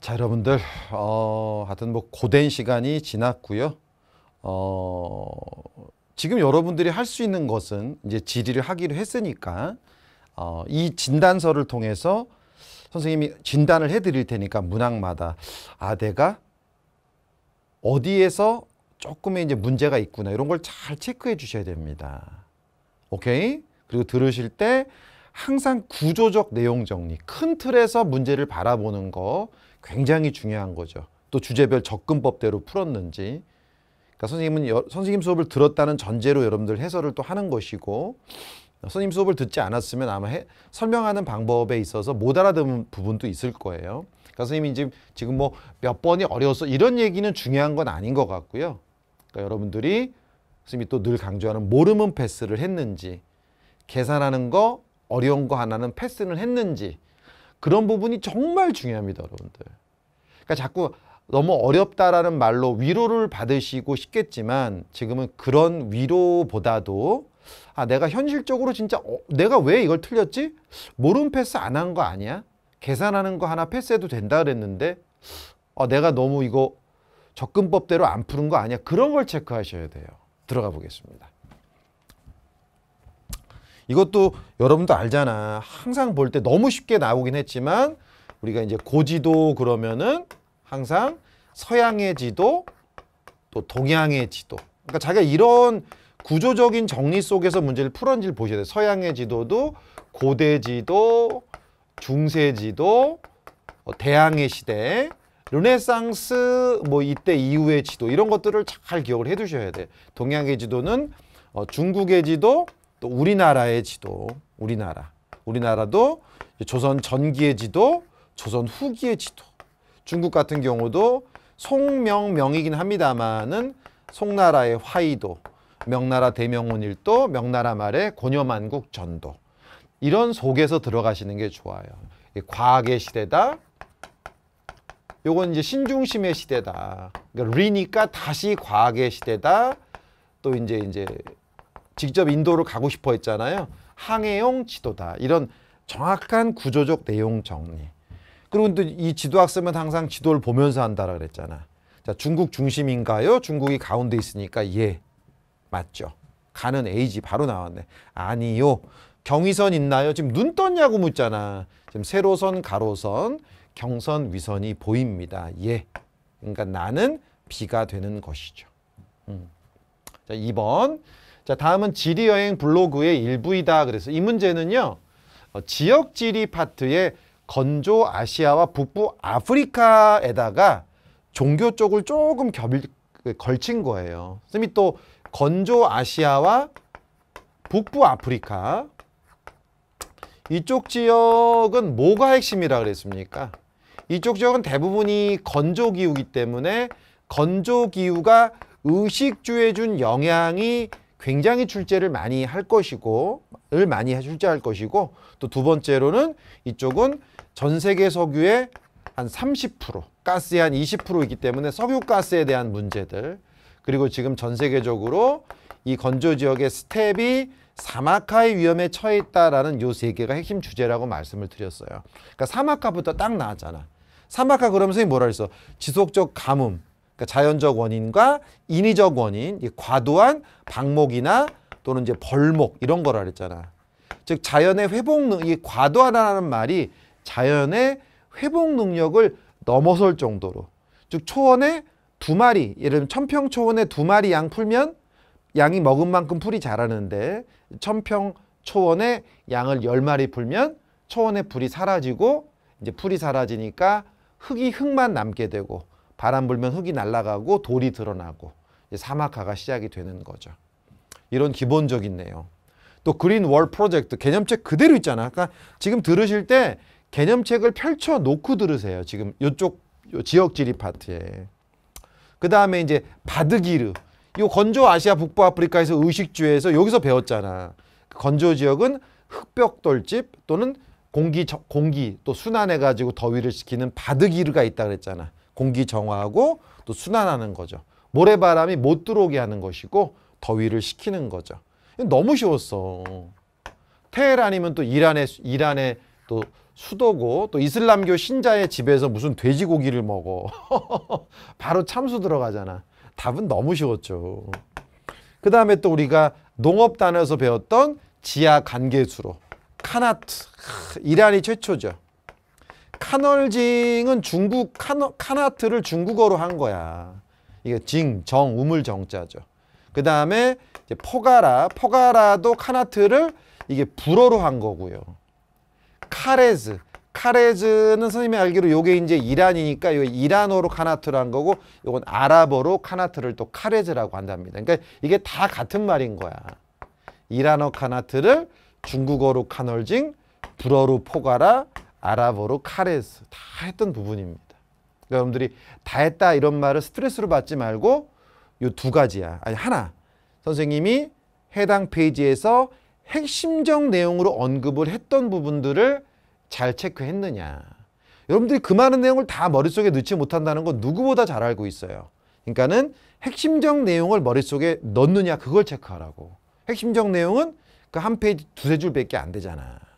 자 여러분들 어, 하여튼 뭐 고된 시간이 지났고요. 어, 지금 여러분들이 할 수 있는 것은 이제 질의를 하기로 했으니까 어, 이 진단서를 통해서 선생님이 진단을 해드릴 테니까 문항마다 아 내가 어디에서 조금의 이제 문제가 있구나 이런 걸 잘 체크해 주셔야 됩니다. 오케이? 그리고 들으실 때 항상 구조적 내용 정리, 큰 틀에서 문제를 바라보는 거 굉장히 중요한 거죠. 또 주제별 접근법대로 풀었는지. 그러니까 선생님은 여, 선생님 수업을 들었다는 전제로 여러분들 해설을 또 하는 것이고 선생님 수업을 듣지 않았으면 아마 해, 설명하는 방법에 있어서 못 알아듣는 부분도 있을 거예요. 그러니까 선생님이 지금, 지금 뭐 몇 번이 어려워서 이런 얘기는 중요한 건 아닌 것 같고요. 그러니까 여러분들이 선생님이 또 늘 강조하는 모르면 패스를 했는지 계산하는 거 어려운 거 하나는 패스는 했는지 그런 부분이 정말 중요합니다, 여러분들. 그러니까 자꾸 너무 어렵다라는 말로 위로를 받으시고 싶겠지만 지금은 그런 위로보다도 아 내가 현실적으로 진짜 어, 내가 왜 이걸 틀렸지? 모른 패스 안 한 거 아니야? 계산하는 거 하나 패스해도 된다 그랬는데 어, 내가 너무 이거 접근법대로 안 푸는 거 아니야? 그런 걸 체크하셔야 돼요. 들어가 보겠습니다. 이것도 여러분도 알잖아. 항상 볼 때 너무 쉽게 나오긴 했지만 우리가 이제 고지도 그러면은 항상 서양의 지도 또 동양의 지도. 그러니까 자기가 이런 구조적인 정리 속에서 문제를 풀었는지를 보셔야 돼요. 서양의 지도도 고대 지도, 중세 지도, 어, 대항해 시대, 르네상스 뭐 이때 이후의 지도 이런 것들을 잘 기억을 해 두셔야 돼. 동양의 지도는 어, 중국의 지도, 또 우리나라의 지도, 우리나라, 우리나라도 조선 전기의 지도, 조선 후기의 지도. 중국 같은 경우도 송명명이긴 합니다만은 송나라의 화이도, 명나라 대명원일도, 명나라 말의 고녀만국 전도. 이런 속에서 들어가시는 게 좋아요. 과학의 시대다. 요건 이제 신중심의 시대다. 그러니까 리니까 다시 과학의 시대다. 또 이제 이제 직접 인도를 가고 싶어 했잖아요. 항해용 지도다. 이런 정확한 구조적 내용 정리. 그리고 또이 지도학습은 항상 지도를 보면서 한다라 그랬잖아. 자, 중국 중심인가요? 중국이 가운데 있으니까 예. 맞죠. 가는 A지 바로 나왔네. 아니요. 경위선 있나요? 지금 눈 떴냐고 묻잖아. 지금 세로선, 가로선, 경선, 위선이 보입니다. 예. 그러니까 나는 B가 되는 것이죠. 음. 자, 2번. 자, 다음은 지리여행 블로그의 일부이다. 그래서 이 문제는요. 어, 지역 지리 파트에 건조 아시아와 북부 아프리카에다가 종교 쪽을 조금 겹, 그 걸친 거예요. 선생님이 또 건조 아시아와 북부 아프리카 이쪽 지역은 뭐가 핵심이라 그랬습니까? 이쪽 지역은 대부분이 건조기후이기 때문에 건조기후가 의식주에 준 영향이 굉장히 출제를 많이 할 것이고 을 많이 출제할 것이고 또 두 번째로는 이쪽은 전 세계 석유의 한 30% 가스의 한 20%이기 때문에 석유가스에 대한 문제들 그리고 지금 전 세계적으로 이 건조 지역의 스텝이 사막화의 위험에 처해 있다라는 요세 개가 핵심 주제라고 말씀을 드렸어요. 그러니까 사막화부터 딱 나왔잖아. 사막화 그러면 서 뭐라 그랬어? 지속적 가뭄, 그러니까 자연적 원인과 인위적 원인, 과도한 방목이나 또는 이제 벌목 이런 거라 그랬잖아. 즉 자연의 회복 능이 과도하다는 말이 자연의 회복 능력을 넘어설 정도로 즉 초원에 두 마리 예를 들면 천평 초원에 두 마리 양 풀면 양이 먹은 만큼 풀이 자라는데 천평 초원에 양을 열마리 풀면 초원에 풀이 사라지고 이제 풀이 사라지니까 흙이 흙만 남게 되고 바람 불면 흙이 날아가고 돌이 드러나고 사막화가 시작이 되는 거죠. 이런 기본적인 내용. 또 그린 월 프로젝트 개념책 그대로 있잖아. 그러니까 지금 들으실 때 개념책을 펼쳐 놓고 들으세요. 지금 이쪽 지역 지리 파트에. 그 다음에 이제 바드기르. 이 건조 아시아 북부 아프리카에서 의식주에서 여기서 배웠잖아. 그 건조 지역은 흑벽 돌집 또는 공기 공기 또 순환해 가지고 더위를 식히는 바드기르가 있다 그랬잖아. 공기 정화하고 또 순환하는 거죠. 모래바람이 못 들어오게 하는 것이고 더위를 식히는 거죠. 너무 쉬웠어. 테헤란이면 또 이란의 이란의 또 수도고 또 이슬람교 신자의 집에서 무슨 돼지고기를 먹어. 바로 참수 들어가잖아. 답은 너무 쉬웠죠. 그 다음에 또 우리가 농업 단에서 배웠던 지하 관계수로 카나트 이란이 최초죠. 카널징은 중국 카너, 카나트를 중국어로 한 거야. 이게 징, 정, 우물 정자죠. 그 다음에 포가라, 포가라도 카나트를 이게 불어로 한 거고요. 카레즈, 카레즈는 선생님이 알기로 요게 이제 이란이니까 요 이란어로 카나트를 한 거고 요건 아랍어로 카나트를 또 카레즈라고 한답니다. 그러니까 이게 다 같은 말인 거야. 이란어 카나트를 중국어로 카널징, 불어로 포가라, 아랍어로 카레스 다 했던 부분입니다. 그러니까 여러분들이 다 했다 이런 말을 스트레스로 받지 말고 요두 가지야. 아니 하나 선생님이 해당 페이지에서 핵심적 내용으로 언급을 했던 부분들을 잘 체크했느냐. 여러분들이 그 많은 내용을 다 머릿속에 넣지 못한다는 건 누구보다 잘 알고 있어요. 그러니까는 핵심적 내용을 머릿속에 넣느냐 그걸 체크하라고. 핵심적 내용은 그 한 페이지 두세 줄밖에 안 되잖아.